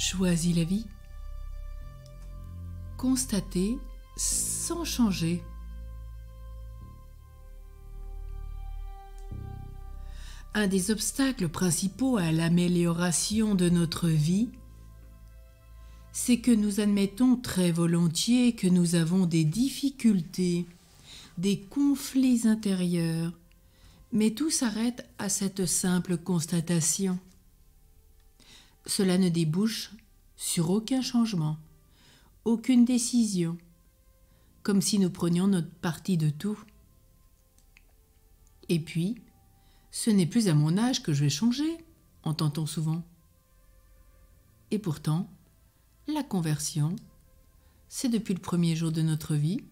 Choisis la vie Constater sans changer. Un des obstacles principaux à l'amélioration de notre vie, c'est que nous admettons très volontiers que nous avons des difficultés, des conflits intérieurs, mais tout s'arrête à cette simple constatation. Cela ne débouche sur aucun changement, aucune décision, comme si nous prenions notre parti de tout. Et puis, ce n'est plus à mon âge que je vais changer, entend-on souvent. Et pourtant, la conversion, c'est depuis le premier jour de notre vie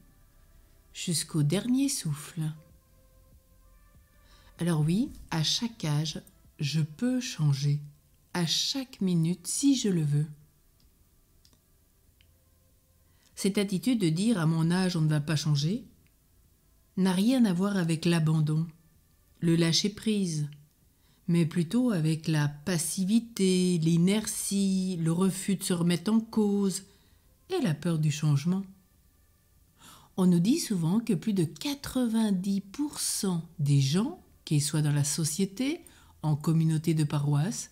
jusqu'au dernier souffle. Alors oui, à chaque âge, je peux changer à chaque minute si je le veux. Cette attitude de dire à mon âge on ne va pas changer n'a rien à voir avec l'abandon, le lâcher-prise, mais plutôt avec la passivité, l'inertie, le refus de se remettre en cause et la peur du changement. On nous dit souvent que plus de 90% des gens, qu'ils soient dans la société, en communauté de paroisse,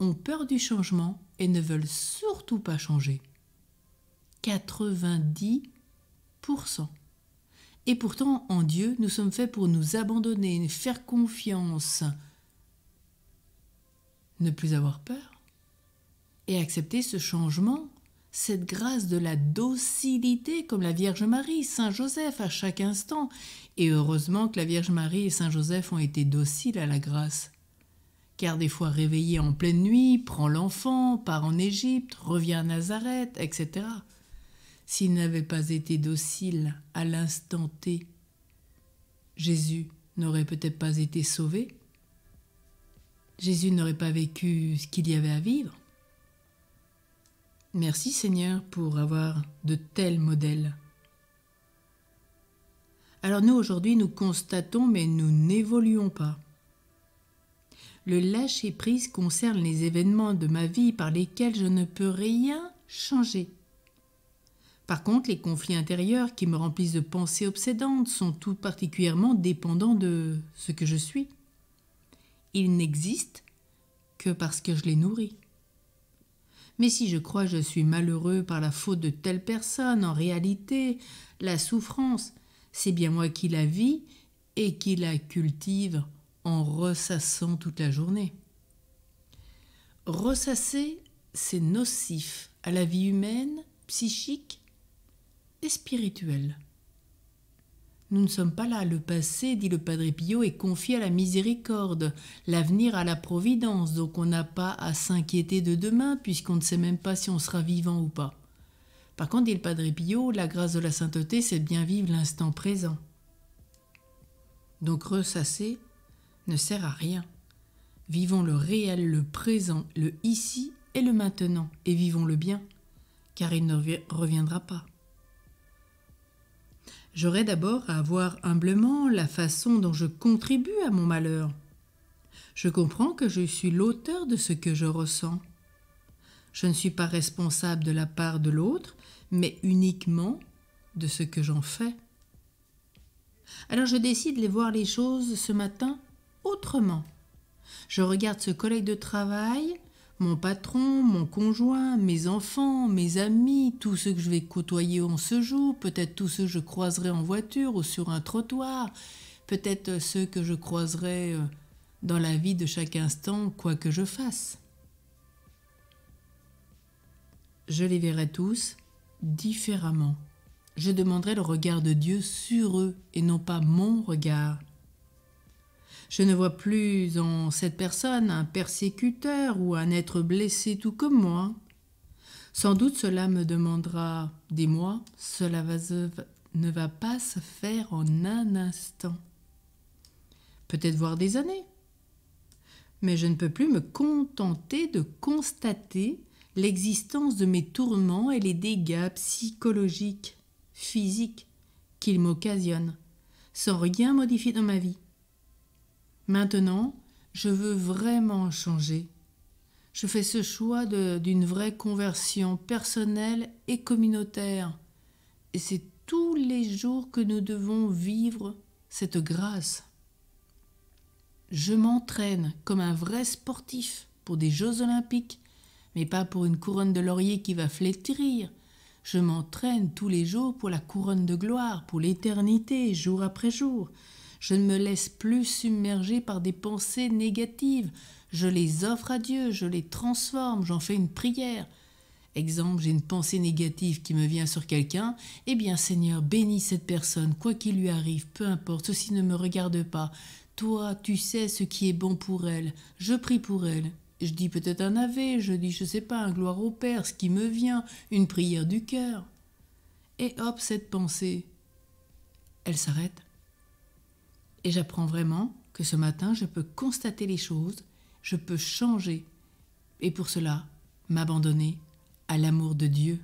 ont peur du changement et ne veulent surtout pas changer. 90%. Et pourtant, en Dieu, nous sommes faits pour nous abandonner, faire confiance, ne plus avoir peur et accepter ce changement, cette grâce de la docilité comme la Vierge Marie, Saint Joseph à chaque instant. Et heureusement que la Vierge Marie et Saint Joseph ont été dociles à la grâce car des fois réveillé en pleine nuit, prend l'enfant, part en Égypte, revient à Nazareth, etc. S'il n'avait pas été docile à l'instant T, Jésus n'aurait peut-être pas été sauvé. Jésus n'aurait pas vécu ce qu'il y avait à vivre. Merci Seigneur pour avoir de tels modèles. Alors nous aujourd'hui nous constatons mais nous n'évoluons pas. Le lâcher-prise concerne les événements de ma vie par lesquels je ne peux rien changer. Par contre, les conflits intérieurs qui me remplissent de pensées obsédantes sont tout particulièrement dépendants de ce que je suis. Ils n'existent que parce que je les nourris. Mais si je crois que je suis malheureux par la faute de telle personne, en réalité, la souffrance, c'est bien moi qui la vis et qui la cultive en ressassant toute la journée. Ressasser, c'est nocif à la vie humaine, psychique et spirituelle. Nous ne sommes pas là. Le passé, dit le Padre Pio, est confié à la miséricorde, l'avenir à la providence, donc on n'a pas à s'inquiéter de demain, puisqu'on ne sait même pas si on sera vivant ou pas. Par contre, dit le Padre Pio, la grâce de la sainteté, c'est bien vivre l'instant présent. Donc ressasser, ne sert à rien. Vivons le réel, le présent, le ici et le maintenant, et vivons le bien, car il ne reviendra pas. J'aurai d'abord à voir humblement la façon dont je contribue à mon malheur. Je comprends que je suis l'auteur de ce que je ressens. Je ne suis pas responsable de la part de l'autre, mais uniquement de ce que j'en fais. Alors je décide de voir les choses ce matin autrement. Je regarde ce collègue de travail, mon patron, mon conjoint, mes enfants, mes amis, tous ceux que je vais côtoyer en ce jour, peut-être tous ceux que je croiserai en voiture ou sur un trottoir, peut-être ceux que je croiserai euh, dans la vie de chaque instant, quoi que je fasse. Je les verrai tous différemment. Je demanderai le regard de Dieu sur eux et non pas mon regard. Je ne vois plus en cette personne un persécuteur ou un être blessé tout comme moi. Sans doute cela me demandera des mois, cela ne va pas se faire en un instant. Peut-être voir des années. Mais je ne peux plus me contenter de constater l'existence de mes tourments et les dégâts psychologiques, physiques qu'ils m'occasionnent, sans rien modifier dans ma vie. Maintenant, je veux vraiment changer. Je fais ce choix d'une vraie conversion personnelle et communautaire. Et c'est tous les jours que nous devons vivre cette grâce. Je m'entraîne comme un vrai sportif pour des Jeux olympiques, mais pas pour une couronne de laurier qui va flétrir. Je m'entraîne tous les jours pour la couronne de gloire, pour l'éternité, jour après jour. Je ne me laisse plus submerger par des pensées négatives. Je les offre à Dieu, je les transforme, j'en fais une prière. Exemple, j'ai une pensée négative qui me vient sur quelqu'un. Eh bien, Seigneur, bénis cette personne, quoi qu'il lui arrive, peu importe, ceci ne me regarde pas. Toi, tu sais ce qui est bon pour elle. Je prie pour elle. Je dis peut-être un ave, je dis, je sais pas, un gloire au Père, ce qui me vient, une prière du cœur. Et hop, cette pensée, elle s'arrête. Et j'apprends vraiment que ce matin, je peux constater les choses, je peux changer. Et pour cela, m'abandonner à l'amour de Dieu.